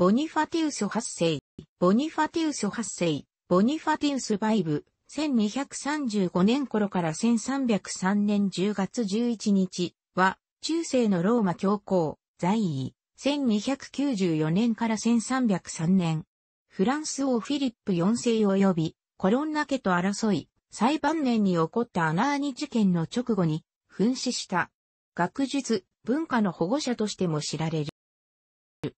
ボニファティウス8世、ボニファティウス8世、ボニファティウスバイブ、1235年頃から1303年10月11日は、中世のローマ教皇、在位、1294年から1303年、フランス王フィリップ4世及び、コロンナ家と争い、最晩年に起こったアナーニ事件の直後に、紛死した。学術、文化の保護者としても知られる。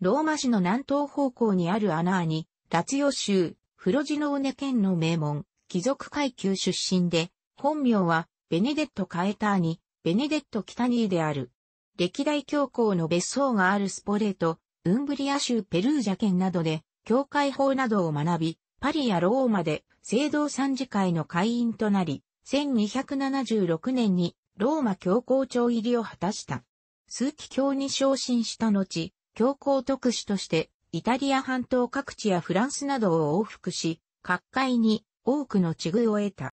ローマ市の南東方向にあるアナーニ、ラツヨ州、フロジノーネ県の名門、貴族階級出身で、本名は、ベネデット・カエターニ、ベネデット・キタニーである。歴代教皇の別荘があるスポレート、ウンブリア州ペルージャ県などで、教会法などを学び、パリやローマで、聖堂参事会の会員となり、1276年にローマ教皇庁入りを果たした。数機教に昇進した後、教皇特使として、イタリア半島各地やフランスなどを往復し、各界に多くの地遇を得た。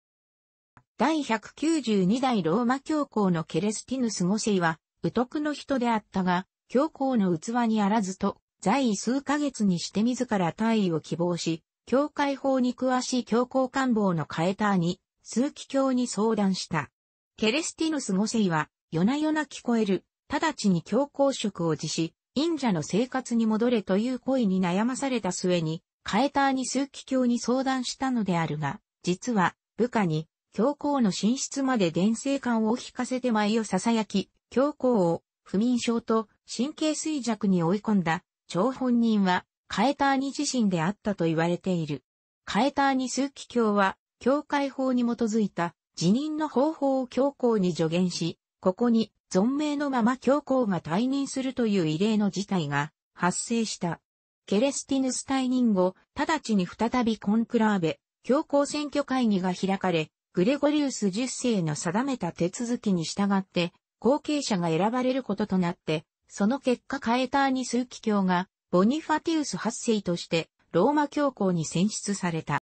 第192代ローマ教皇のケレスティヌス5世は、宇徳の人であったが、教皇の器にあらずと、在位数ヶ月にして自ら退位を希望し、教会法に詳しい教皇官房のカエターに、数奇教に相談した。ケレスティヌス5世は、夜な夜な聞こえる、直ちに教皇職を辞し、忍者の生活に戻れという声に悩まされた末に、カエターニスーキ教に相談したのであるが、実は、部下に、教皇の寝室まで伝生感を引かせて舞を囁き、教皇を不眠症と神経衰弱に追い込んだ、張本人は、カエターニ自身であったと言われている。カエターニ数奇教は、教会法に基づいた辞任の方法を教皇に助言し、ここに存命のまま教皇が退任するという異例の事態が発生した。ケレスティヌス退任後、直ちに再びコンクラーベ、教皇選挙会議が開かれ、グレゴリウス10世の定めた手続きに従って、後継者が選ばれることとなって、その結果カエターニ枢機教が、ボニファティウス8世として、ローマ教皇に選出された。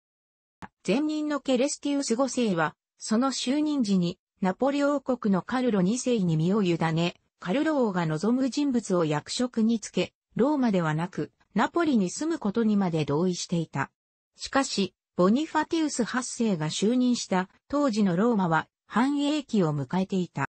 前任のケレスティウス5世は、その就任時にナポリ王国のカルロ2世に身を委ね、カルロ王が望む人物を役職につけ、ローマではなく、ナポリに住むことにまで同意していた。しかし、ボニファティウス8世が就任した当時のローマは繁栄期を迎えていた。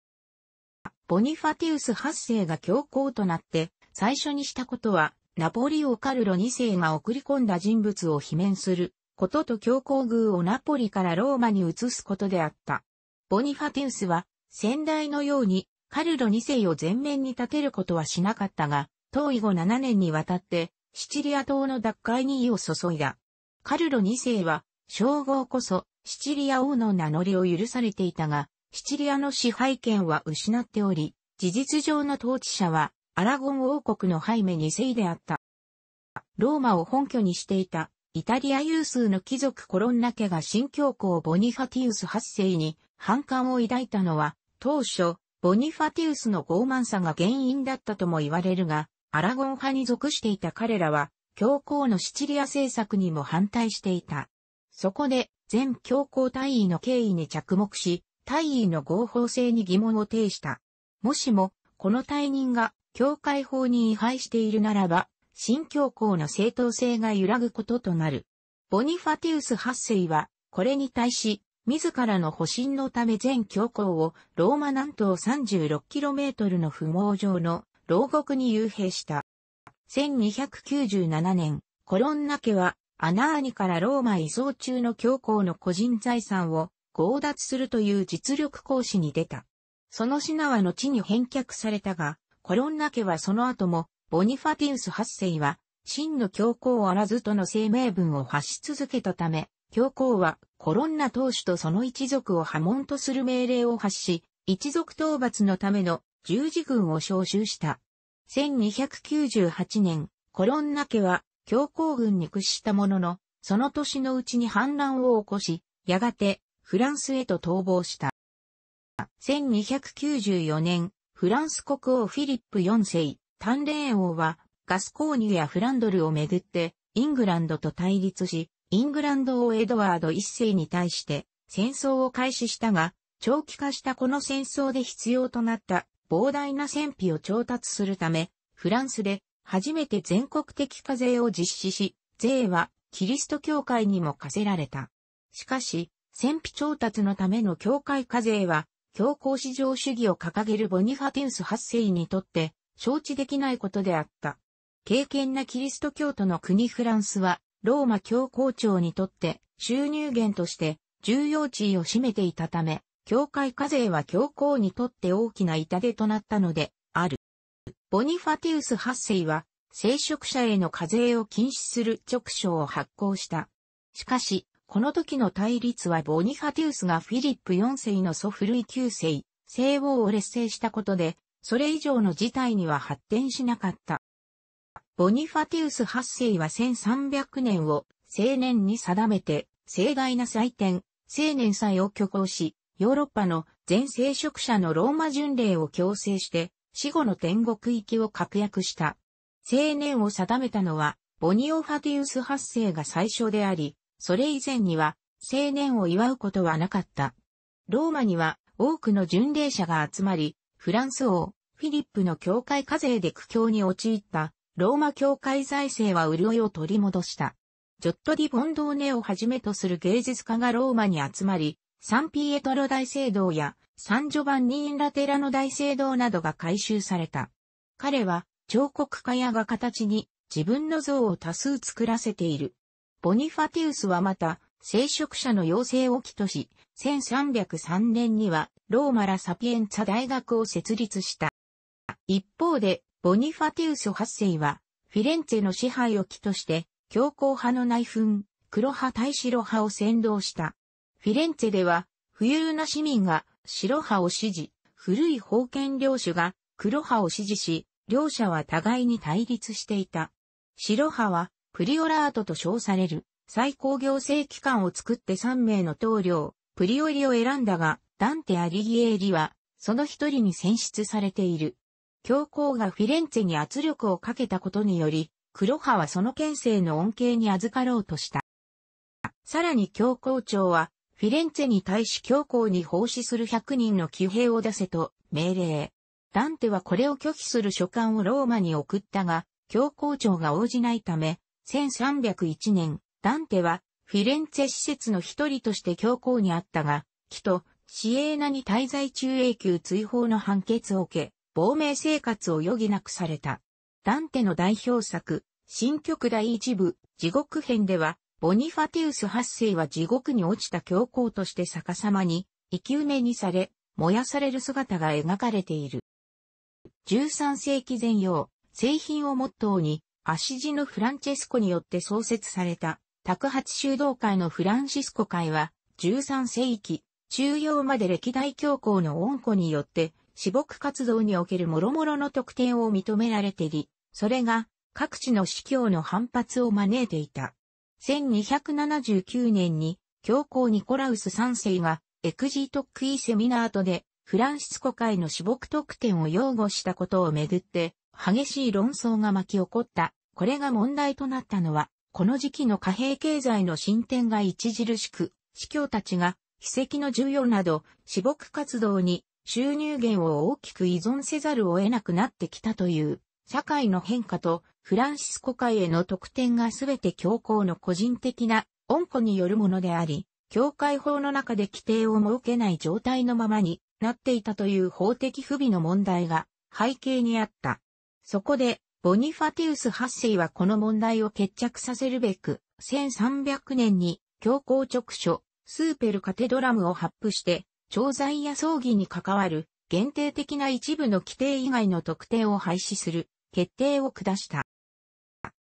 ボニファティウス8世が教皇となって最初にしたことはナポリ王カルロ2世が送り込んだ人物を罷免することと教皇宮をナポリからローマに移すことであった。ボニファテウスは、先代のように、カルロ2世を前面に立てることはしなかったが、当以後7年にわたって、シチリア島の奪回に意を注いだ。カルロ2世は、称号こそ、シチリア王の名乗りを許されていたが、シチリアの支配権は失っており、事実上の統治者は、アラゴン王国のハイメ2世であった。ローマを本拠にしていた、イタリア有数の貴族コロンナ家が新教皇ボニファティウス8世に反感を抱いたのは、当初、ボニファティウスの傲慢さが原因だったとも言われるが、アラゴン派に属していた彼らは、教皇のシチリア政策にも反対していた。そこで、全教皇大尉の経緯に着目し、大尉の合法性に疑問を呈した。もしも、この退任が教会法に違反しているならば、新教皇の正当性が揺らぐこととなる。ボニファティウス8世は、これに対し、自らの保身のため全教皇をローマ南東 36km の不毛上の牢獄に幽閉した。1297年、コロンナ家はアナーニからローマ移送中の教皇の個人財産を強奪するという実力行使に出た。その品は後に返却されたが、コロンナ家はその後も、ボニファティウス8世は、真の教皇をあらずとの声明文を発し続けたため、教皇はコロンナ党首とその一族を破門とする命令を発し、一族討伐のための十字軍を招集した。1298年、コロンナ家は教皇軍に屈したものの、その年のうちに反乱を起こし、やがてフランスへと逃亡した。1294年、フランス国王フィリップ4世、丹霊王はガスコーニュやフランドルをめぐってイングランドと対立し、イングランド王エドワード一世に対して戦争を開始したが、長期化したこの戦争で必要となった膨大な戦費を調達するため、フランスで初めて全国的課税を実施し、税はキリスト教会にも課せられた。しかし、戦費調達のための教会課税は、強硬至上主義を掲げるボニファテンス八世にとって承知できないことであった。敬虔なキリスト教徒の国フランスは、ローマ教皇庁にとって収入源として重要地位を占めていたため、教会課税は教皇にとって大きな痛手となったので、ある。ボニファティウス8世は、聖職者への課税を禁止する直書を発行した。しかし、この時の対立はボニファティウスがフィリップ4世の祖父ルイ9世、聖王を劣勢したことで、それ以上の事態には発展しなかった。ボニファティウス8世は1300年を青年に定めて、盛大な祭典、青年祭を挙行し、ヨーロッパの全聖職者のローマ巡礼を強制して、死後の天国行きを確約した。青年を定めたのは、ボニオファティウス8世が最初であり、それ以前には、青年を祝うことはなかった。ローマには多くの巡礼者が集まり、フランス王、フィリップの教会課税で苦境に陥ったローマ教会財政は潤いを取り戻した。ジョット・ディ・ボンドーネをはじめとする芸術家がローマに集まり、サンピエトロ大聖堂やサンジョバンニ・ーン・ラテラの大聖堂などが改修された。彼は彫刻家や画家たちに自分の像を多数作らせている。ボニファティウスはまた、聖職者の養成を起とし、1303年にはローマラ・サピエンツァ大学を設立した。一方で、ボニファティウス8世は、フィレンツェの支配を機として、強硬派の内紛、黒派対白派を先導した。フィレンツェでは、富裕な市民が白派を支持、古い封建領主が黒派を支持し、両者は互いに対立していた。白派は、プリオラートと称される、最高行政機関を作って3名の統領、プリオリを選んだが、ダンテ・アリギエーリは、その一人に選出されている。教皇がフィレンツェに圧力をかけたことにより、黒派はその県政の恩恵に預かろうとした。さらに教皇庁は、フィレンツェに対し教皇に奉仕する100人の騎兵を出せと命令。ダンテはこれを拒否する書簡をローマに送ったが、教皇庁が応じないため、1301年、ダンテはフィレンツェ施設の一人として教皇にあったが、木とシエーナに滞在中永久追放の判決を受け、亡命生活を余儀なくされた。ダンテの代表作、新曲第一部、地獄編では、ボニファティウス八世は地獄に落ちた教皇として逆さまに、生き埋めにされ、燃やされる姿が描かれている。13世紀前夜、製品をモットーに、足地のフランチェスコによって創設された、宅発修道会のフランシスコ会は、13世紀、中央まで歴代教皇の恩子によって、私牧活動における諸々の特典を認められてり、それが各地の司教の反発を招いていた。1279年に教皇ニコラウス3世がエクジートックイーセミナートでフランシスコ会の私牧特典を擁護したことをめぐって激しい論争が巻き起こった。これが問題となったのは、この時期の貨幣経済の進展が著しく、司教たちが、秘跡の授与など、私牧活動に収入源を大きく依存せざるを得なくなってきたという社会の変化とフランシスコ会への特典がすべて教皇の個人的な恩子によるものであり、教会法の中で規定を設けない状態のままになっていたという法的不備の問題が背景にあった。そこで、ボニファティウス8世はこの問題を決着させるべく、1300年に教皇直書、スーペルカテドラムを発布して、調剤や葬儀に関わる限定的な一部の規定以外の特定を廃止する決定を下した。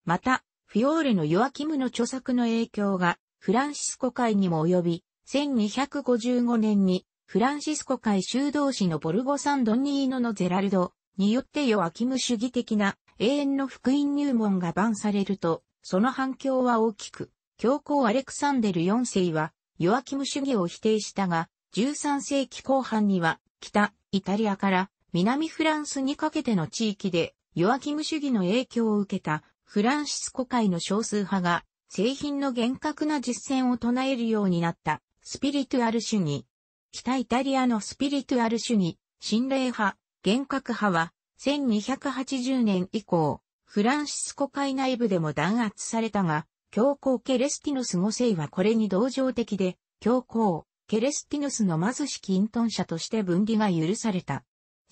また、フィオーレのヨアキムの著作の影響がフランシスコ会にも及び、1255年にフランシスコ会修道士のボルゴ・サンドニーノのゼラルドによってヨアキム主義的な永遠の福音入門がバンされると、その反響は大きく、教皇アレクサンデル4世はヨアキム主義を否定したが、13世紀後半には、北、イタリアから南フランスにかけての地域で、ヨアキム主義の影響を受けたフランシスコ会の少数派が、製品の厳格な実践を唱えるようになったスピリトゥアル主義。北イタリアのスピリトゥアル主義、心霊派、厳格派は、1280年以降、フランシスコ会内部でも弾圧されたが、教皇ケレスティノス5世はこれに同情的で、教皇、ケレスティヌスの貧しき隠遁者として分離が許された。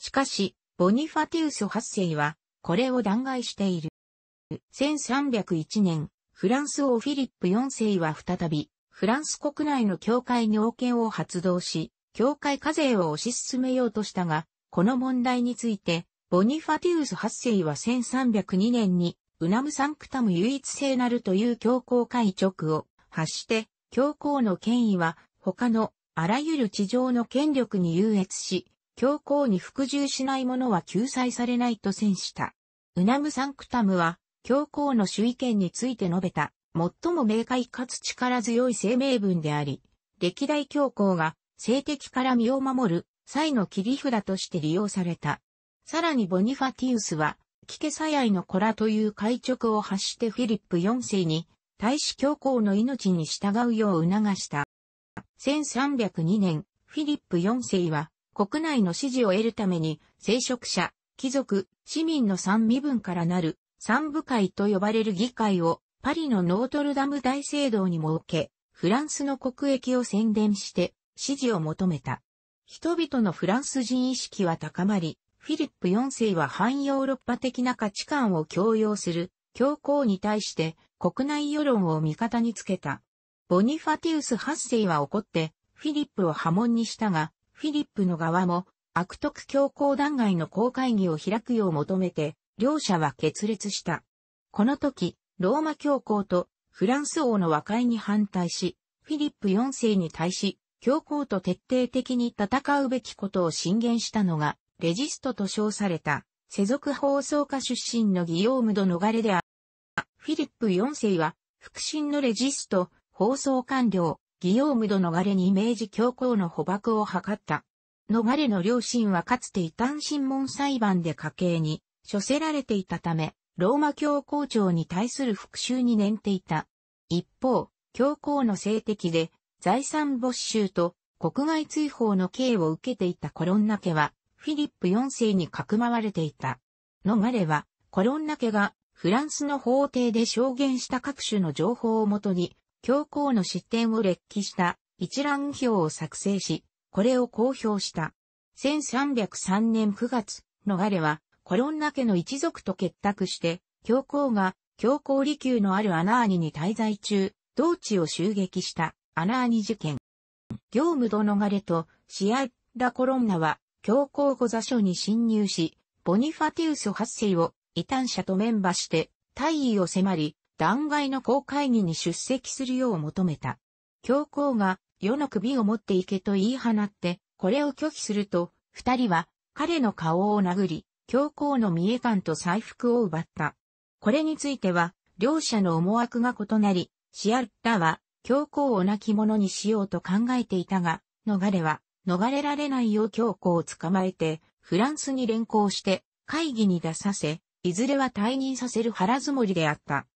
しかし、ボニファティウス8世は、これを弾劾している。1301年、フランス王フィリップ4世は再び、フランス国内の教会に王権を発動し、教会課税を推し進めようとしたが、この問題について、ボニファティウス8世は1302年に、ウナムサンクタム唯一聖なるという教皇会直を発して、教皇の権威は他のあらゆる地上の権力に優越し、教皇に服従しない者は救済されないと宣した。ウナムサンクタムは、教皇の主意見について述べた、最も明快かつ力強い声明文であり、歴代教皇が性的から身を守る際の切り札として利用された。さらにボニファティウスは、キケサヤイの子らという会直を発してフィリップ4世に、大使教皇の命に従うよう促した。1302年、フィリップ4世は、国内の支持を得るために、聖職者、貴族、市民の三身分からなる、三部会と呼ばれる議会を、パリのノートルダム大聖堂に設け、フランスの国益を宣伝して、支持を求めた。人々のフランス人意識は高まり、フィリップ4世は反ヨーロッパ的な価値観を強要する、教皇に対して、国内世論を味方につけた。ボニファティウス8世は怒って、フィリップを破門にしたが、フィリップの側も、悪徳教皇弾劾の公会議を開くよう求めて、両者は決裂した。この時、ローマ教皇とフランス王の和解に反対し、フィリップ4世に対し、教皇と徹底的に戦うべきことを進言したのが、レジストと称された、世俗放送家出身のギヨーム・ド・逃れである。フィリップ4世は、腹心のレジスト、放送官僚、ギ用ームド我に明治教皇の捕獲を図った。の我の両親はかつて異端審問裁判で家計に処せられていたため、ローマ教皇庁に対する復讐に念ていた。一方、教皇の性的で財産没収と国外追放の刑を受けていたコロンナ家は、フィリップ4世にかくまわれていた。の我は、コロンナ家がフランスの法廷で証言した各種の情報をもとに、教皇の失点を列記した一覧表を作成し、これを公表した。1303年9月、逃れは、コロンナ家の一族と結託して、教皇が、教皇離宮のあるアナーニに滞在中、同地を襲撃したアナーニ事件。業務ド逃れとシアラ・コロンナは、教皇御座所に侵入し、ボニファティウス8世を異端者とメンバして、大位を迫り、弾劾の公会議に出席するよう求めた。教皇が、世の首を持っていけと言い放って、これを拒否すると、二人は、彼の顔を殴り、教皇の見重感と財布を奪った。これについては、両者の思惑が異なり、シアルラは、教皇を亡き者にしようと考えていたが、逃れは、逃れられないよう教皇を捕まえて、フランスに連行して、会議に出させ、いずれは退任させる腹積もりであった。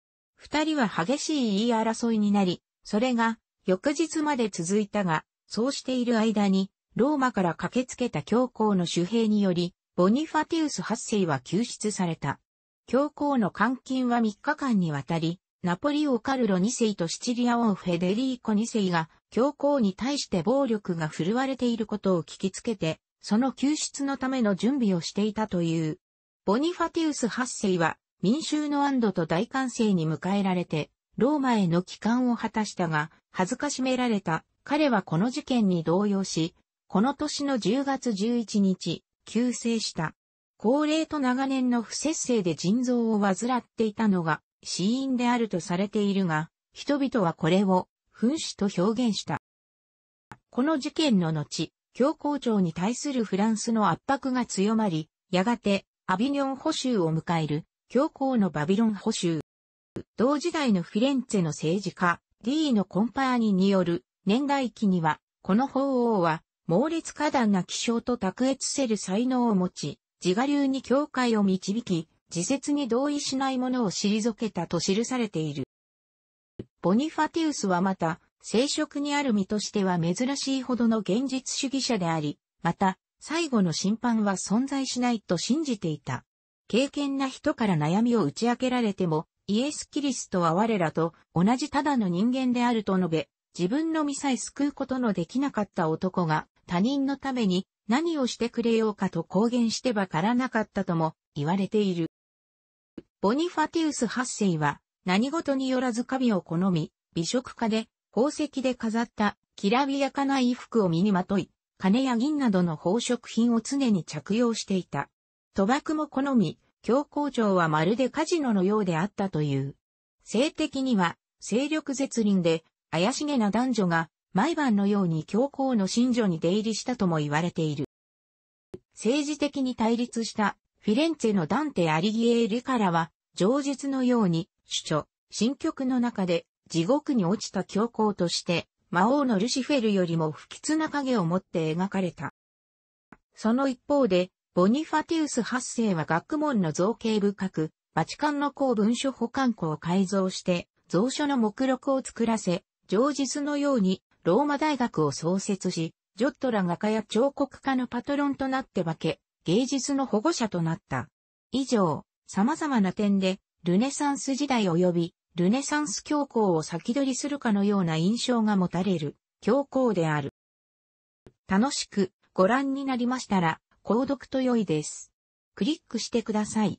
二人は激しい言い争いになり、それが翌日まで続いたが、そうしている間に、ローマから駆けつけた教皇の守兵により、ボニファティウス8世は救出された。教皇の監禁は3日間にわたり、ナポリオカルロ2世とシチリア王フェデリーコ2世が教皇に対して暴力が振るわれていることを聞きつけて、その救出のための準備をしていたという。ボニファティウス8世は民衆の安堵と大歓声に迎えられて、ローマへの帰還を果たしたが、恥ずかしめられた、彼はこの事件に動揺し、この年の10月11日、急逝した。高齢と長年の不節制で腎臓を患っていたのが死因であるとされているが、人々はこれを噴死と表現した。この事件の後、教皇庁に対するフランスの圧迫が強まり、やがてアビニョン保守を迎える教皇のバビロン捕囚。同時代のフィレンツェの政治家、ディーのコンパーニによる年代記には、この法王は、猛烈過断な気象と卓越せる才能を持ち、自我流に教会を導き、自説に同意しない者を退けたと記されている。ボニファティウスはまた、聖職にある身としては珍しいほどの現実主義者であり、また、最後の審判は存在しないと信じていた。経験な人から悩みを打ち明けられても、イエス・キリストは我らと同じただの人間であると述べ、自分の身さえ救うことのできなかった男が他人のために何をしてくれようかと公言してばからなかったとも言われている。ボニファティウス8世は何事によらず神を好み、美食家で宝石で飾ったきらびやかな衣服を身にまとい、金や銀などの宝飾品を常に着用していた。賭博も好み、教皇庁はまるでカジノのようであったという。性的には、勢力絶倫で、怪しげな男女が、毎晩のように教皇の信女に出入りしたとも言われている。政治的に対立したフィレンツェのダンテ・アリギエールからは、上述のように、主張、新曲の中で地獄に落ちた教皇として、魔王のルシフェルよりも不吉な影を持って描かれた。その一方で、ボニファティウス八世は学問の造形深く、バチカンの公文書保管庫を改造して、蔵書の目録を作らせ、上日のようにローマ大学を創設し、ジョットラ画家や彫刻家のパトロンとなって化け、芸術の保護者となった。以上、様々な点で、ルネサンス時代及び、ルネサンス教皇を先取りするかのような印象が持たれる、教皇である。楽しくご覧になりましたら、購読と良いです。クリックしてください。